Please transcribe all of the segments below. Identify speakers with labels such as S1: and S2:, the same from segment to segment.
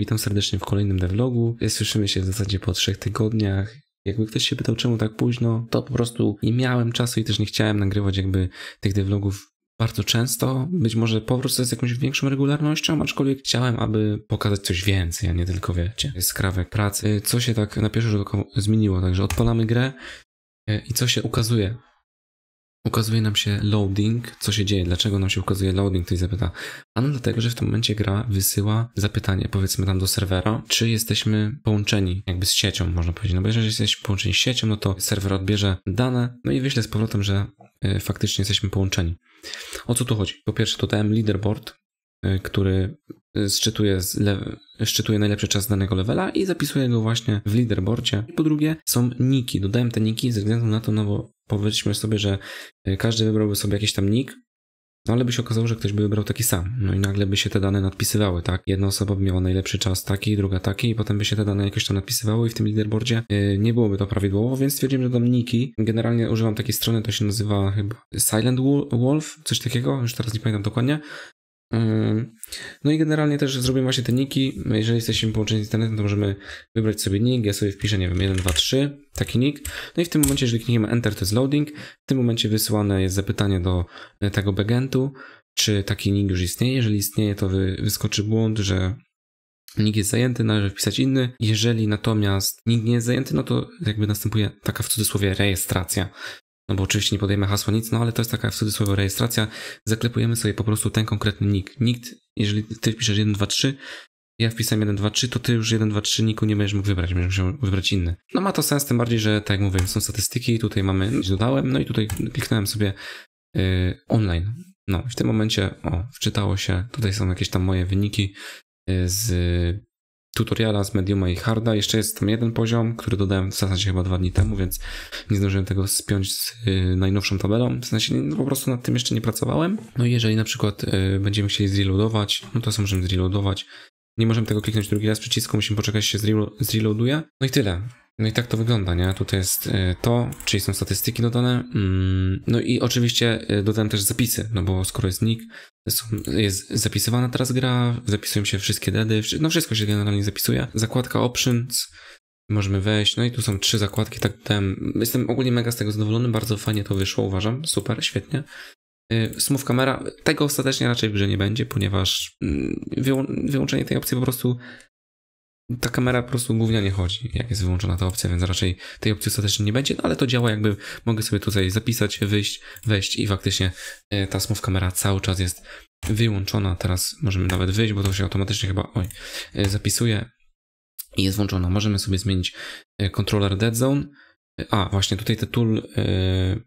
S1: Witam serdecznie w kolejnym devlogu. Słyszymy się w zasadzie po trzech tygodniach. Jakby ktoś się pytał, czemu tak późno, to po prostu nie miałem czasu i też nie chciałem nagrywać jakby tych devlogów bardzo często. Być może powrót z jakąś większą regularnością, aczkolwiek chciałem, aby pokazać coś więcej, a nie tylko, wiecie, skrawek pracy. Co się tak na pierwszy rzut oka zmieniło, także odpalamy grę e, i co się ukazuje ukazuje nam się loading, co się dzieje, dlaczego nam się ukazuje loading, ktoś zapyta. Ano dlatego, że w tym momencie gra wysyła zapytanie, powiedzmy tam do serwera, czy jesteśmy połączeni jakby z siecią, można powiedzieć. No bo jeżeli jesteśmy połączeni z siecią, no to serwer odbierze dane, no i wyśle z powrotem, że e, faktycznie jesteśmy połączeni. O co tu chodzi? Po pierwsze, to dałem leaderboard, e, który szczytuje, e, szczytuje najlepszy czas danego levela i zapisuje go właśnie w leaderboardzie. Po drugie, są niki. Dodałem te niki ze względu na to, no bo powiedzmy sobie, że y, każdy wybrałby sobie jakiś tam nick, no ale by się okazało, że ktoś by wybrał taki sam. No i nagle by się te dane nadpisywały, tak? Jedna osoba by miała najlepszy czas taki, druga taki i potem by się te dane jakoś tam nadpisywały i w tym leaderboardzie y, nie byłoby to prawidłowo, więc stwierdziłem, że dam niki. Generalnie używam takiej strony, to się nazywa chyba Silent Wolf, coś takiego, już teraz nie pamiętam dokładnie. No i generalnie też zrobimy właśnie te niki. Jeżeli jesteśmy połączeni z internetem, to możemy wybrać sobie nick. Ja sobie wpiszę, nie wiem, 1, 2, 3, taki nick. No i w tym momencie, jeżeli klikniemy Enter, to jest loading. W tym momencie wysyłane jest zapytanie do e, tego backendu, czy taki nick już istnieje. Jeżeli istnieje, to wyskoczy błąd, że nick jest zajęty, należy wpisać inny. Jeżeli natomiast nick nie jest zajęty, no to jakby następuje taka w cudzysłowie rejestracja no bo oczywiście nie podajemy hasła nic, no ale to jest taka w cudzysłowie rejestracja, zaklepujemy sobie po prostu ten konkretny nick. Nikt, jeżeli ty wpiszesz 1, 2, 3, ja wpisałem 1, 2, 3, to ty już 1, 2, 3 niku nie będziesz mógł wybrać, będziesz musiał wybrać inny. No ma to sens, tym bardziej, że tak jak mówiłem, są statystyki, tutaj mamy, dodałem, no i tutaj kliknąłem sobie yy, online. No w tym momencie, o, wczytało się, tutaj są jakieś tam moje wyniki y, z tutoriala z mediuma i harda. Jeszcze jest tam jeden poziom, który dodałem w zasadzie chyba dwa dni temu, więc nie zdążyłem tego spiąć z y, najnowszą tabelą. W sensie no, po prostu nad tym jeszcze nie pracowałem. No i jeżeli na przykład y, będziemy chcieli zreloadować, no to co możemy zreloadować. Nie możemy tego kliknąć drugi raz przycisku, musimy poczekać się zreloaduje. No i tyle. No i tak to wygląda, nie? Tutaj jest y, to, czyli są statystyki dodane. Mm, no i oczywiście y, dodałem też zapisy, no bo skoro jest nick, jest zapisywana teraz gra, zapisują się wszystkie dedy, no wszystko się generalnie zapisuje. Zakładka options, możemy wejść, no i tu są trzy zakładki, tak ten, Jestem ogólnie mega z tego zadowolony, bardzo fajnie to wyszło, uważam, super, świetnie. Y, smooth kamera, tego ostatecznie raczej w grze nie będzie, ponieważ mm, wyłączenie tej opcji po prostu ta kamera po prostu głównie nie chodzi, jak jest wyłączona ta opcja, więc raczej tej opcji ostatecznie nie będzie, no ale to działa jakby, mogę sobie tutaj zapisać, wyjść, wejść i faktycznie e, ta smooth kamera cały czas jest wyłączona, teraz możemy nawet wyjść, bo to się automatycznie chyba, oj, e, zapisuje i jest włączona. Możemy sobie zmienić e, controller dead zone, a właśnie tutaj te tool, mm,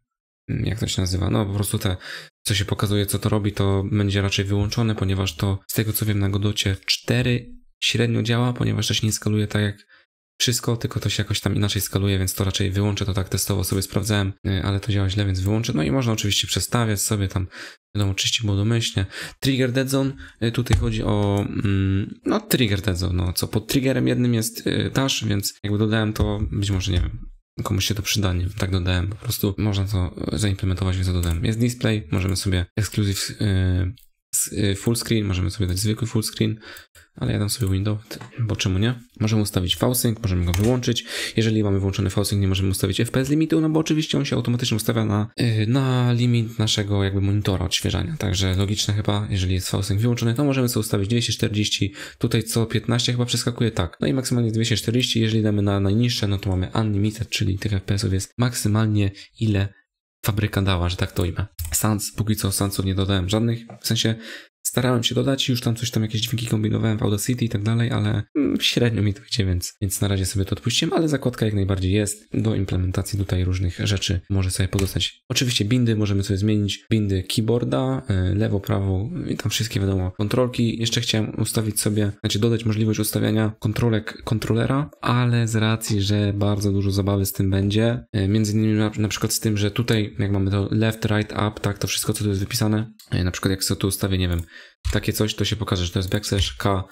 S1: jak to się nazywa, no po prostu te, co się pokazuje, co to robi, to będzie raczej wyłączone, ponieważ to, z tego co wiem, na Godocie 4 średnio działa, ponieważ to się nie skaluje tak jak wszystko, tylko to się jakoś tam inaczej skaluje, więc to raczej wyłączę, to tak testowo sobie sprawdzałem, y, ale to działa źle, więc wyłączę. No i można oczywiście przestawiać sobie tam, wiadomo, czyścić było domyślnie. Trigger Dead Zone, y, tutaj chodzi o, mm, no Trigger Dead Zone, no co, pod triggerem jednym jest y, dash, więc jakby dodałem to, być może, nie wiem, komuś się to przyda, nie tak dodałem, po prostu można to zaimplementować, więc to dodałem. Jest display, możemy sobie exclusive Y, full screen, możemy sobie dać zwykły full screen, ale ja dam sobie window, bo czemu nie? Możemy ustawić VSync, możemy go wyłączyć. Jeżeli mamy włączony VSync, nie możemy ustawić FPS limitu, no bo oczywiście on się automatycznie ustawia na, y, na limit naszego jakby monitora odświeżania. Także logiczne chyba, jeżeli jest VSync wyłączony, to możemy sobie ustawić 240, tutaj co 15 chyba przeskakuje tak. No i maksymalnie 240, jeżeli damy na najniższe, no to mamy unlimited, czyli tych FPS-ów jest maksymalnie ile fabryka dała, że tak to imę. Sans, póki co Sansów nie dodałem żadnych, w sensie starałem się dodać, już tam coś tam jakieś dźwięki kombinowałem w Audacity i tak dalej, ale mm, średnio mi to idzie, więc, więc na razie sobie to odpuściłem, ale zakładka jak najbardziej jest do implementacji tutaj różnych rzeczy może sobie pozostać. Oczywiście bindy możemy sobie zmienić, bindy keyboarda, y, lewo, prawo i tam wszystkie wiadomo kontrolki. Jeszcze chciałem ustawić sobie, znaczy dodać możliwość ustawiania kontrolek kontrolera, ale z racji, że bardzo dużo zabawy z tym będzie, y, między innymi na, na przykład z tym, że tutaj jak mamy to left, right, up, tak, to wszystko co tu jest wypisane, y, na przykład jak sobie tu ustawię, nie wiem, takie coś, to się pokaże, że to jest backslash K,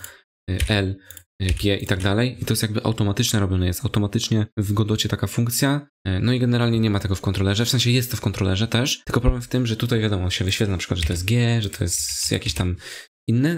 S1: y, L, y, G i tak dalej. I to jest jakby automatycznie robione, jest automatycznie w Godocie taka funkcja. Y, no i generalnie nie ma tego w kontrolerze, w sensie jest to w kontrolerze też, tylko problem w tym, że tutaj wiadomo, się wyświetla na przykład, że to jest G, że to jest jakiś tam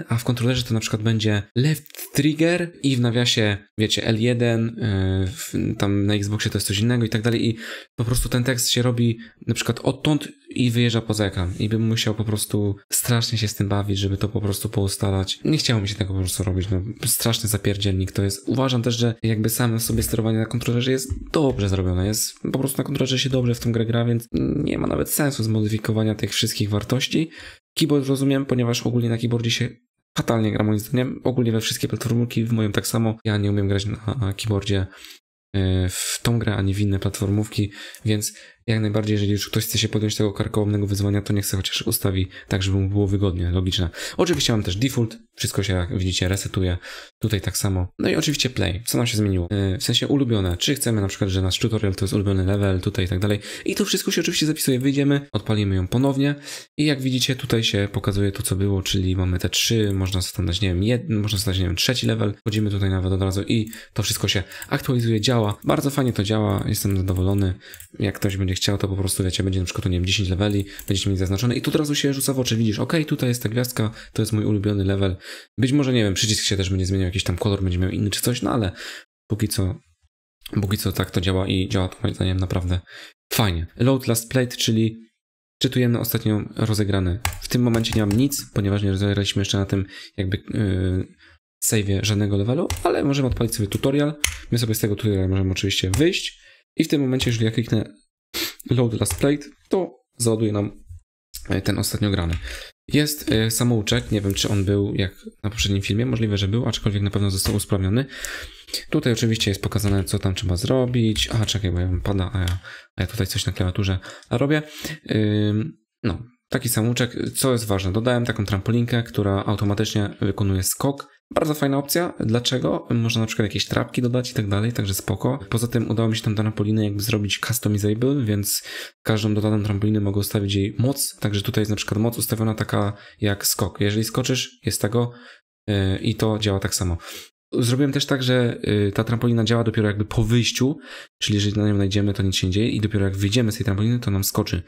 S1: a w kontrolerze to na przykład będzie left trigger i w nawiasie, wiecie, L1, yy, e, tam na Xboxie to jest coś innego i tak dalej i po prostu ten tekst się robi na przykład odtąd i wyjeżdża poza ekran i bym musiał po prostu strasznie się z tym bawić, żeby to po prostu poustalać. Nie chciało mi się tego po prostu robić, no straszny zapierdzielnik to jest. Uważam też, że jakby same sobie sterowanie na kontrolerze jest dobrze zrobione, jest po prostu na kontrolerze się dobrze w tą grę gra, więc nie ma nawet sensu zmodyfikowania tych wszystkich wartości, Keyboard rozumiem, ponieważ ogólnie na keyboardzie się fatalnie gra moim zdaniem. Ogólnie we wszystkie platformówki, w moim tak samo. Ja nie umiem grać na keyboardzie e, w tą grę, ani w inne platformówki, więc jak najbardziej, jeżeli już ktoś chce się podjąć tego karkołomnego wyzwania, to niech chce chociaż ustawi tak, żeby mu było wygodnie, logiczne. Oczywiście mam też default, wszystko się, jak widzicie, resetuje. Tutaj tak samo. No i oczywiście play. Co nam się zmieniło? E, w sensie ulubione. Czy chcemy na przykład, że nasz tutorial to jest ulubiony level, tutaj i tak dalej. I to wszystko się oczywiście zapisuje. Wyjdziemy, odpalimy ją ponownie i jak widzicie, tutaj się pokazuje to, co było, czyli mamy te trzy, można zadać, nie wiem, jeden, można zadać, nie wiem, trzeci level. Wchodzimy tutaj nawet od razu i to wszystko się aktualizuje, działa. Bardzo fajnie to działa, jestem zadowolony. Jak ktoś będzie będzie chciał, to po prostu, wiecie, będzie na przykład, nie wiem, 10 leveli, będziecie mieli zaznaczone i tu od razu się rzuca w oczy, widzisz, ok, tutaj jest ta gwiazdka, to jest mój ulubiony level. Być może, nie wiem, przycisk się też będzie zmieniał, jakiś tam kolor będzie miał inny czy coś, no ale póki co Póki co tak to działa i działa to moim zdaniem naprawdę fajnie. Load last plate, czyli czytujemy ostatnią rozegrane. W tym momencie nie mam nic, ponieważ nie rozegraliśmy jeszcze na tym jakby yy, żadnego levelu, ale możemy odpalić sobie tutorial. My sobie z tego tutoriala możemy oczywiście wyjść i w tym momencie, jeżeli ja kliknę load last plate, to załaduje nam e, ten ostatnio grany. Jest e, samouczek, nie wiem czy on był jak na poprzednim filmie, możliwe, że był, aczkolwiek na pewno został usprawniony. Tutaj oczywiście jest pokazane, co tam trzeba zrobić. A czekaj, bo ja pada, a ja, a ja tutaj coś na klawiaturze robię. no, taki samouczek. Co jest ważne, dodałem taką trampolinkę, która automatycznie wykonuje skok bardzo fajna opcja. Dlaczego? Można na przykład jakieś trapki dodać i tak dalej, także spoko. Poza tym udało mi się tam trampolinę jakby zrobić customizable, więc każdą dodaną trampolinę mogę ustawić jej moc, także tutaj jest na przykład moc ustawiona taka jak skok. Jeżeli skoczysz, jest tego yy, i to działa tak samo. Zrobiłem też tak, że yy, ta trampolina działa dopiero jakby po wyjściu, czyli jeżeli na nią najdziemy, to nic się nie dzieje i dopiero jak wyjdziemy z tej trampoliny, to nam skoczy.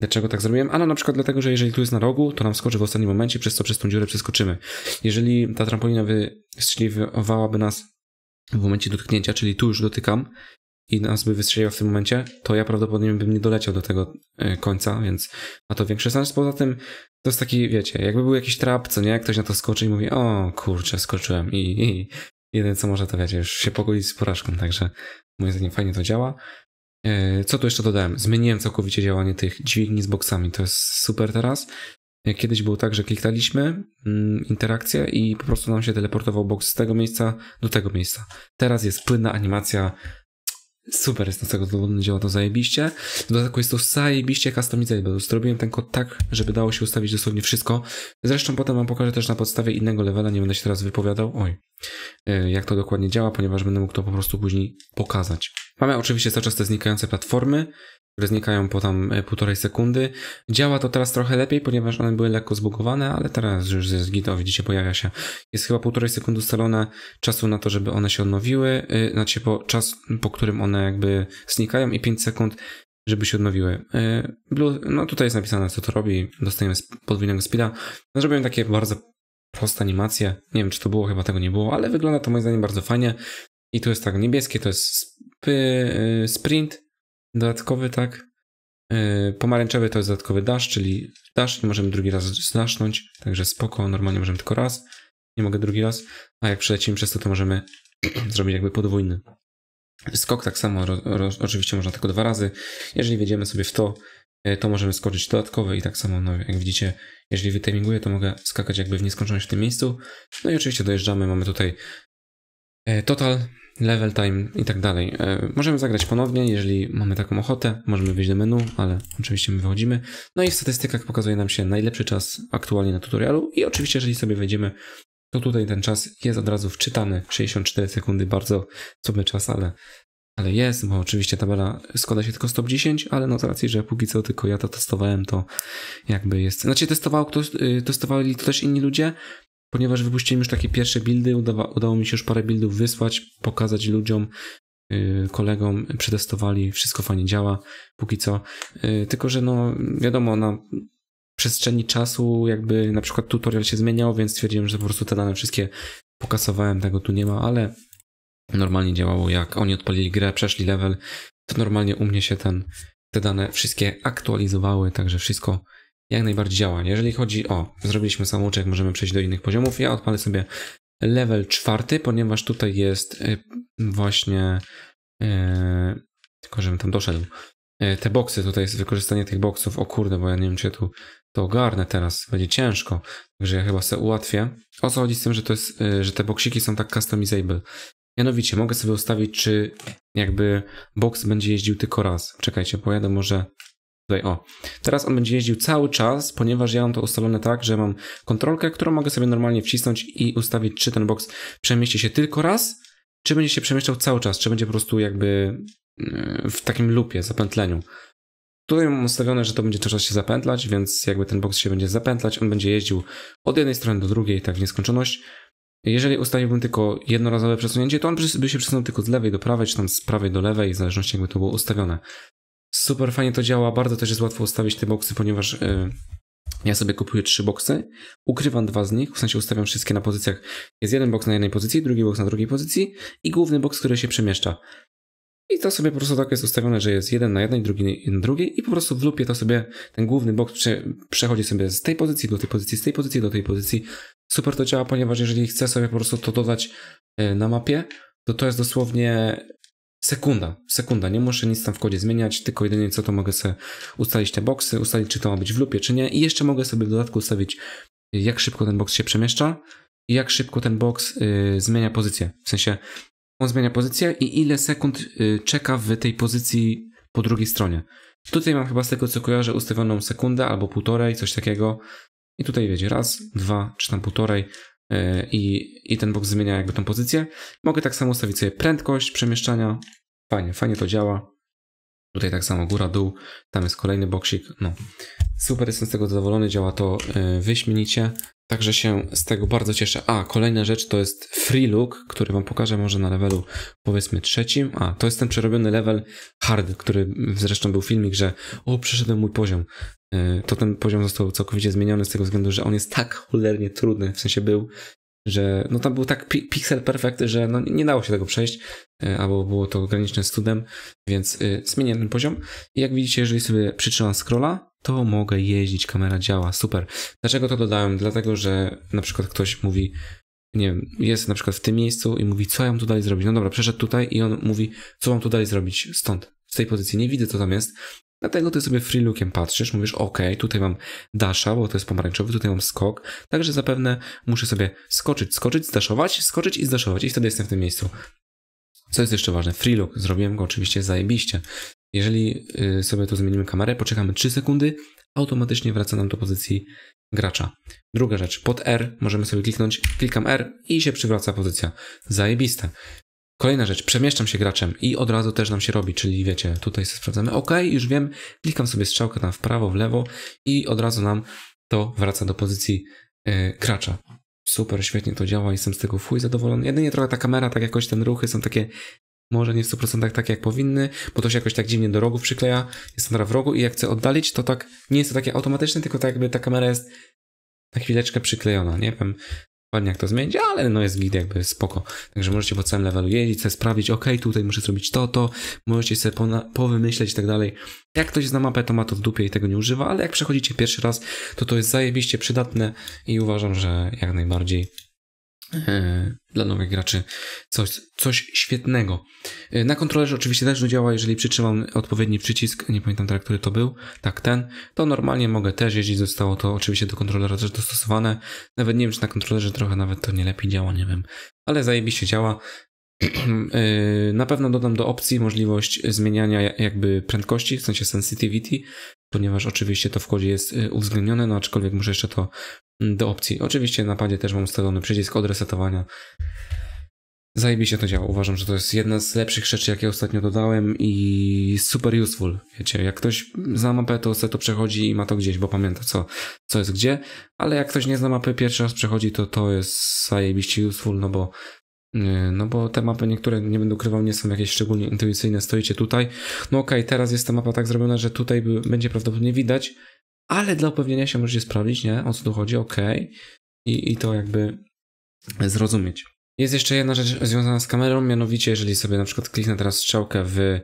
S1: Dlaczego tak zrobiłem? Ano na przykład dlatego, że jeżeli tu jest na rogu, to nam skoczy w ostatnim momencie, przez co przez tą dziurę przeskoczymy. Jeżeli ta trampolina wystrzeliwałaby nas w momencie dotknięcia, czyli tu już dotykam i nas by wystrzeliła w tym momencie, to ja prawdopodobnie bym nie doleciał do tego e, końca, więc ma to większy sens. Poza tym to jest taki, wiecie, jakby był jakiś trap, co nie? Ktoś na to skoczy i mówi, o kurczę, skoczyłem i, i, i jeden co może to wiecie, już się pogodzić z porażką, także moim zdaniem fajnie to działa. E, co tu jeszcze dodałem? Zmieniłem całkowicie działanie tych dźwigni z boksami. To jest super teraz. E, kiedyś było tak, że klikaliśmy mm, interakcję i po prostu nam się teleportował box z tego miejsca do tego miejsca. Teraz jest płynna animacja super jestem z tego zadowolony, działa to zajebiście. W dodatku jest to zajebiście customizable. Zrobiłem ten kod tak, żeby dało się ustawić dosłownie wszystko. Zresztą potem wam pokażę też na podstawie innego levela, nie będę się teraz wypowiadał, oj, e, jak to dokładnie działa, ponieważ będę mógł to po prostu później pokazać. Mamy oczywiście cały czas te znikające platformy, które znikają po tam e, półtorej sekundy. Działa to teraz trochę lepiej, ponieważ one były lekko zbugowane, ale teraz już z Gita widzicie pojawia się. Jest chyba półtorej sekundy ustalone czasu na to, żeby one się odnowiły, y, znaczy po czas, po którym one jakby znikają i 5 sekund żeby się odnowiły. Y, Blue, no tutaj jest napisane, co to robi. Dostajemy podwójnego speeda. No, zrobiłem takie bardzo proste animacje. Nie wiem, czy to było, chyba tego nie było, ale wygląda to moim zdaniem bardzo fajnie. I tu jest tak niebieskie, to jest sp y, sprint, dodatkowy, tak? E, pomarańczowy to jest dodatkowy dash, czyli dash nie możemy drugi raz znasznąć, także spoko, normalnie możemy tylko raz, nie mogę drugi raz, a jak przelecimy przez to, to możemy zrobić jakby podwójny. Skok tak samo, oczywiście można tylko dwa razy. Jeżeli wjedziemy sobie w to, e, to możemy skoczyć dodatkowy i tak samo, no, jak widzicie, jeżeli wytiminguję, to mogę skakać jakby w nieskończoność w tym miejscu. No i oczywiście dojeżdżamy, mamy tutaj e, Total level time i tak dalej. E, możemy zagrać ponownie, jeżeli mamy taką ochotę, możemy wyjść do menu, ale oczywiście my wychodzimy. No i w statystykach pokazuje nam się najlepszy czas aktualnie na tutorialu i oczywiście jeżeli sobie wejdziemy, to tutaj ten czas jest od razu wczytany, 64 sekundy, bardzo słaby czas, ale ale jest, bo oczywiście tabela składa się tylko z top 10, ale no z racji, że póki co tylko ja to testowałem, to jakby jest. Znaczy testował ktoś, y, testowali to też inni ludzie, ponieważ wypuściłem już takie pierwsze buildy, udawa, udało mi się już parę buildów wysłać, pokazać ludziom, yy, kolegom, przetestowali, wszystko fajnie działa, póki co. Yy, tylko, że no wiadomo, na przestrzeni czasu jakby na przykład tutorial się zmieniał, więc stwierdziłem, że po prostu te dane wszystkie pokasowałem, tego tu nie ma, ale normalnie działało jak oni odpalili grę, przeszli level, to normalnie u mnie się ten, te dane wszystkie aktualizowały, także wszystko jak najbardziej działa. Jeżeli chodzi o, zrobiliśmy samouczek, możemy przejść do innych poziomów. Ja odpalę sobie level czwarty, ponieważ tutaj jest y, właśnie, yy, tylko żebym tam doszedł, yy, te boksy, tutaj jest wykorzystanie tych boksów, o kurde, bo ja nie wiem czy ja tu to ogarnę teraz, będzie ciężko, także ja chyba sobie ułatwię. O co chodzi z tym, że, to jest, yy, że te boksiki są tak customizable? Mianowicie mogę sobie ustawić, czy jakby box będzie jeździł tylko raz. Czekajcie, pojadę może Tutaj, o. Teraz on będzie jeździł cały czas, ponieważ ja mam to ustalone tak, że mam kontrolkę, którą mogę sobie normalnie wcisnąć i ustawić, czy ten box przemieści się tylko raz, czy będzie się przemieszczał cały czas, czy będzie po prostu jakby yy, w takim lupie, zapętleniu. Tutaj mam ustawione, że to będzie czas się zapętlać, więc jakby ten box się będzie zapętlać, on będzie jeździł od jednej strony do drugiej, tak w nieskończoność. Jeżeli ustawiłbym tylko jednorazowe przesunięcie, to on by się przesunął tylko z lewej do prawej, czy tam z prawej do lewej, w zależności jakby to było ustawione. Super fajnie to działa, bardzo też jest łatwo ustawić te boksy, ponieważ yy, ja sobie kupuję trzy boksy, ukrywam dwa z nich, w sensie ustawiam wszystkie na pozycjach. Jest jeden boks na jednej pozycji, drugi boks na drugiej pozycji i główny boks, który się przemieszcza. I to sobie po prostu tak jest ustawione, że jest jeden na jednej, drugi na drugiej i po prostu w lupie to sobie ten główny boks prze, przechodzi sobie z tej pozycji do tej pozycji, z tej pozycji do tej pozycji. Super to działa, ponieważ jeżeli chcę sobie po prostu to dodać y, na mapie, to to jest dosłownie Sekunda, sekunda, nie muszę nic tam w kodzie zmieniać, tylko jedynie co to mogę sobie ustalić te boxy, ustalić czy to ma być w lupie czy nie i jeszcze mogę sobie w dodatku ustawić y, jak szybko ten box się przemieszcza i jak szybko ten box y, zmienia pozycję. W sensie on zmienia pozycję i ile sekund y, czeka w tej pozycji po drugiej stronie. Tutaj mam chyba z tego co kojarzę ustawioną sekundę albo półtorej, coś takiego. I tutaj wiecie, raz, dwa, czy tam półtorej. E, i, i ten box zmienia jakby tą pozycję. Mogę tak samo ustawić sobie prędkość przemieszczania. Fajnie, fajnie to działa. Tutaj tak samo góra, dół, tam jest kolejny boksik. No. Super, jestem z tego zadowolony, działa to e, wyśmienicie. Także się z tego bardzo cieszę. A, kolejna rzecz to jest free look, który wam pokażę może na levelu powiedzmy trzecim. A, to jest ten przerobiony level hard, który zresztą był filmik, że o, przeszedłem mój poziom. E, to ten poziom został całkowicie zmieniony z tego względu, że on jest tak cholernie trudny, w sensie był, że no tam był tak pi pixel perfect, że no nie dało się tego przejść, e, albo było to graniczne z więc e, zmieniłem ten poziom. I jak widzicie, jeżeli sobie przytrzymam scrolla, to mogę jeździć, kamera działa, super. Dlaczego to dodałem? Dlatego, że na przykład ktoś mówi, nie wiem, jest na przykład w tym miejscu i mówi, co ja mam tu dalej zrobić? No dobra, przeszedł tutaj i on mówi, co mam tu dalej zrobić stąd, z tej pozycji, nie widzę co tam jest. Dlatego ty sobie free lookiem patrzysz, mówisz, ok, tutaj mam dasza, bo to jest pomarańczowy, tutaj mam skok, także zapewne muszę sobie skoczyć, skoczyć, zdaszować, skoczyć i zdaszować i wtedy jestem w tym miejscu. Co jest jeszcze ważne? Free look, zrobiłem go oczywiście zajebiście. Jeżeli y, sobie to zmienimy kamerę, poczekamy 3 sekundy, automatycznie wraca nam do pozycji gracza. Druga rzecz, pod R możemy sobie kliknąć, klikam R i się przywraca pozycja. Zajebiste. Kolejna rzecz, przemieszczam się graczem i od razu też nam się robi, czyli wiecie, tutaj sprawdzamy, ok, już wiem, klikam sobie strzałkę tam w prawo, w lewo i od razu nam to wraca do pozycji yy, gracza. Super, świetnie to działa, jestem z tego fuj zadowolony. Jedynie trochę ta kamera, tak jakoś ten ruchy są takie może nie w 100% tak jak powinny, bo to się jakoś tak dziwnie do rogów przykleja, jest kamera w rogu i jak chcę oddalić, to tak nie jest to takie automatyczne, tylko tak jakby ta kamera jest na chwileczkę przyklejona, nie wiem dokładnie jak to zmienić, ale no jest git jakby spoko. Także możecie po całym levelu jeździć, sobie sprawdzić, ok, tutaj muszę zrobić to, to, możecie sobie powymyśleć i tak dalej. Jak ktoś zna mapę, to ma to w dupie i tego nie używa, ale jak przechodzicie pierwszy raz, to to jest zajebiście przydatne i uważam, że jak najbardziej E, dla nowych graczy coś, coś świetnego. E, na kontrolerze oczywiście też działa, jeżeli przytrzymam odpowiedni przycisk, nie pamiętam teraz, który to był, tak ten, to normalnie mogę też jeździć, zostało to oczywiście do kontrolera też dostosowane, nawet nie wiem, czy na kontrolerze trochę nawet to nie lepiej działa, nie wiem, ale zajebiście działa. E, na pewno dodam do opcji możliwość zmieniania jakby prędkości, w sensie sensitivity, ponieważ oczywiście to w kodzie jest uwzględnione, no aczkolwiek muszę jeszcze to do opcji. Oczywiście na padzie też mam ustawiony przycisk od resetowania. Zajebiście to działa. Uważam, że to jest jedna z lepszych rzeczy, jakie ostatnio dodałem i super useful. Wiecie, jak ktoś zna mapę, to se to przechodzi i ma to gdzieś, bo pamięta co, co jest gdzie, ale jak ktoś nie zna mapy, pierwszy raz przechodzi, to to jest zajebiście useful, no bo y, no bo te mapy niektóre, nie będę ukrywał, nie są jakieś szczególnie intuicyjne, stoicie tutaj. No okej, okay, teraz jest ta mapa tak zrobiona, że tutaj będzie prawdopodobnie widać, ale dla upewnienia się możecie sprawdzić, nie? O co tu chodzi, ok. I, i to jakby zrozumieć. Jest jeszcze jedna rzecz związana z kamerą, mianowicie jeżeli sobie na przykład kliknę teraz strzałkę w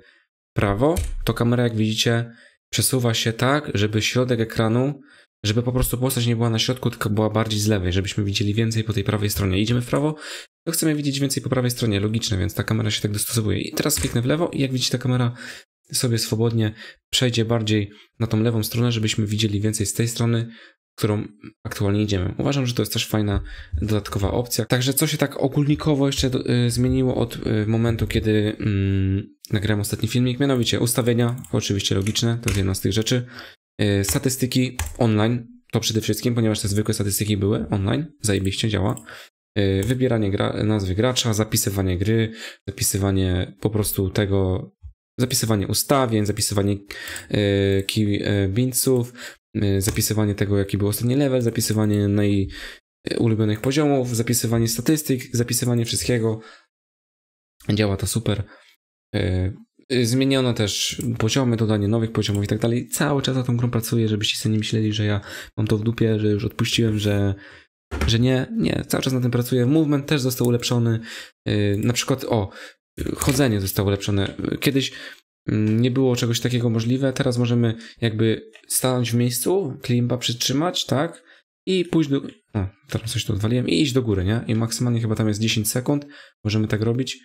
S1: prawo, to kamera jak widzicie przesuwa się tak, żeby środek ekranu, żeby po prostu postać nie była na środku, tylko była bardziej z lewej, żebyśmy widzieli więcej po tej prawej stronie. Idziemy w prawo, to chcemy widzieć więcej po prawej stronie, logiczne, więc ta kamera się tak dostosowuje. I teraz kliknę w lewo i jak widzicie ta kamera sobie swobodnie przejdzie bardziej na tą lewą stronę, żebyśmy widzieli więcej z tej strony, którą aktualnie idziemy. Uważam, że to jest też fajna dodatkowa opcja. Także co się tak ogólnikowo jeszcze do, y, zmieniło od y, momentu, kiedy y, nagrałem ostatni filmik, mianowicie ustawienia, oczywiście logiczne, to jest jedna z tych rzeczy, y, statystyki online, to przede wszystkim, ponieważ te zwykłe statystyki były online, zajebiście działa. Y, wybieranie gra, nazwy gracza, zapisywanie gry, zapisywanie po prostu tego, Zapisywanie ustawień, zapisywanie e, e, e, zapisywanie tego, jaki był ostatni level, zapisywanie najulubionych e, poziomów, zapisywanie statystyk, zapisywanie wszystkiego. Działa to super. Zmieniono też poziomy, dodanie nowych poziomów i tak dalej. Cały czas na tą grą pracuję, żebyście sobie nie myśleli, że ja mam to w dupie, że już odpuściłem, że, że nie. Nie, cały czas na tym pracuję. Movement też został ulepszony. na przykład, o, chodzenie zostało ulepszone. Kiedyś mm, nie było czegoś takiego możliwe, teraz możemy jakby stanąć w miejscu, klimba przytrzymać, tak? I pójść do. O, teraz coś tu odwaliłem, i iść do góry, nie? I maksymalnie chyba tam jest 10 sekund, możemy tak robić.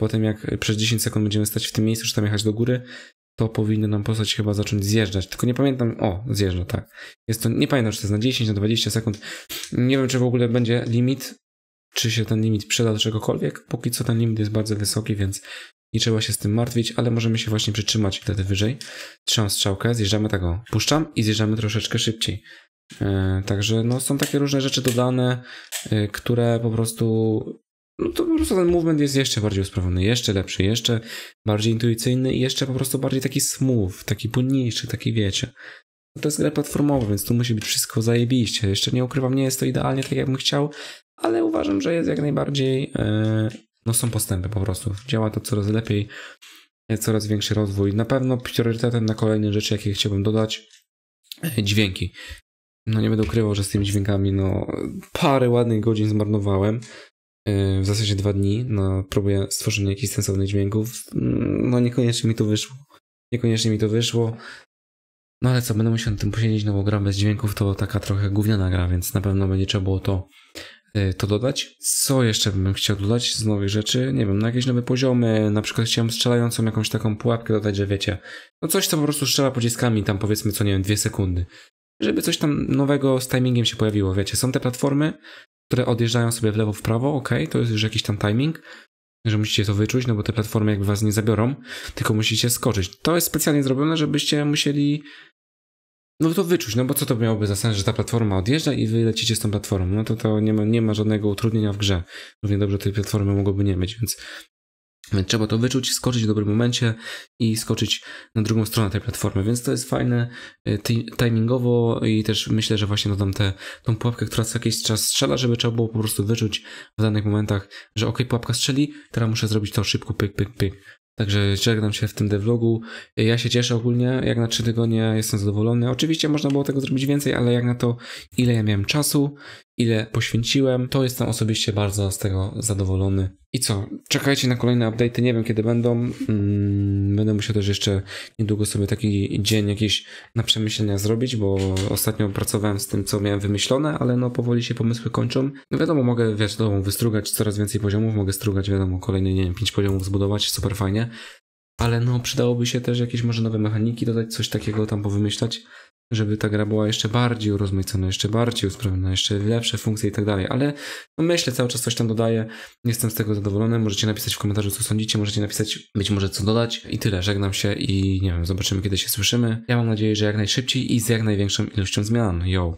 S1: Potem, jak przez 10 sekund będziemy stać w tym miejscu, czy tam jechać do góry, to powinno nam postać chyba zacząć zjeżdżać. Tylko nie pamiętam, o, zjeżdża, tak. Jest to, nie pamiętam, czy to jest na 10, na 20 sekund. Nie wiem, czy w ogóle będzie limit czy się ten limit przyda do czegokolwiek. Póki co ten limit jest bardzo wysoki, więc nie trzeba się z tym martwić, ale możemy się właśnie przytrzymać wtedy wyżej. Trzymam strzałkę, zjeżdżamy tego, tak puszczam i zjeżdżamy troszeczkę szybciej. E, także no, są takie różne rzeczy dodane, e, które po prostu. No to po prostu ten movement jest jeszcze bardziej usprawniony, jeszcze lepszy, jeszcze bardziej intuicyjny i jeszcze po prostu bardziej taki smooth, taki płynniejszy, taki wiecie. to jest gra platformowa, więc tu musi być wszystko zajebiście. Jeszcze nie ukrywam, nie jest to idealnie tak, jakbym chciał, ale uważam, że jest jak najbardziej, e, no są postępy po prostu. Działa to coraz lepiej, e, coraz większy rozwój. Na pewno priorytetem na kolejne rzeczy, jakie chciałbym dodać, e, dźwięki. No nie będę ukrywał, że z tymi dźwiękami no parę ładnych godzin zmarnowałem. W zasadzie dwa dni na próbę stworzenia jakichś sensownych dźwięków. Mm, no niekoniecznie mi to wyszło. Niekoniecznie mi to wyszło. No ale co, będę musiał na tym posiedzieć, no bo gra bez dźwięków to taka trochę gówniana gra, więc na pewno będzie trzeba było to Y, to dodać. Co jeszcze bym chciał dodać z nowych rzeczy? Nie wiem, na jakieś nowe poziomy, na przykład chciałem strzelającą jakąś taką pułapkę dodać, że wiecie, no coś, co po prostu strzela pociskami, tam powiedzmy co nie wiem, dwie sekundy. Żeby coś tam nowego z timingiem się pojawiło, wiecie. Są te platformy, które odjeżdżają sobie w lewo, w prawo, ok, to jest już jakiś tam timing, że musicie to wyczuć, no bo te platformy jakby was nie zabiorą, tylko musicie skoczyć. To jest specjalnie zrobione, żebyście musieli no to wyczuć, no bo co to miałoby za sens, że ta platforma odjeżdża i wy lecicie z tą platformą, no to to nie ma, nie ma żadnego utrudnienia w grze. Równie dobrze tej platformy mogłoby nie mieć, więc Trzeba to wyczuć, skoczyć w dobrym momencie i skoczyć na drugą stronę tej platformy, więc to jest fajne y, timingowo i też myślę, że właśnie dodam tę tą pułapkę, która co jakiś czas strzela, żeby trzeba było po prostu wyczuć w danych momentach, że ok, pułapka strzeli, teraz muszę zrobić to szybko, pyk, pyk, pyk, Także żegnam się w tym devlogu. Ja się cieszę ogólnie, jak na 3 tygodnie jestem zadowolony. Oczywiście można było tego zrobić więcej, ale jak na to, ile ja miałem czasu, ile poświęciłem, to jestem osobiście bardzo z tego zadowolony. I co? Czekajcie na kolejne update'y, nie wiem kiedy będą. Mm Będę musiał też jeszcze niedługo sobie taki dzień jakiś na przemyślenia zrobić, bo ostatnio pracowałem z tym, co miałem wymyślone, ale no powoli się pomysły kończą. No wiadomo, mogę wiadomo, wystrugać coraz więcej poziomów, mogę strugać, wiadomo, kolejne, nie wiem, 5 poziomów zbudować, super fajnie. Ale no, przydałoby się też jakieś może nowe mechaniki dodać, coś takiego tam powymyślać żeby ta gra była jeszcze bardziej urozmaicona, jeszcze bardziej usprawniona, jeszcze lepsze funkcje i tak dalej, ale no myślę, cały czas coś tam dodaję, jestem z tego zadowolony, możecie napisać w komentarzu, co sądzicie, możecie napisać być może co dodać i tyle, żegnam się i nie wiem, zobaczymy kiedy się słyszymy. Ja mam nadzieję, że jak najszybciej i z jak największą ilością zmian. Yo!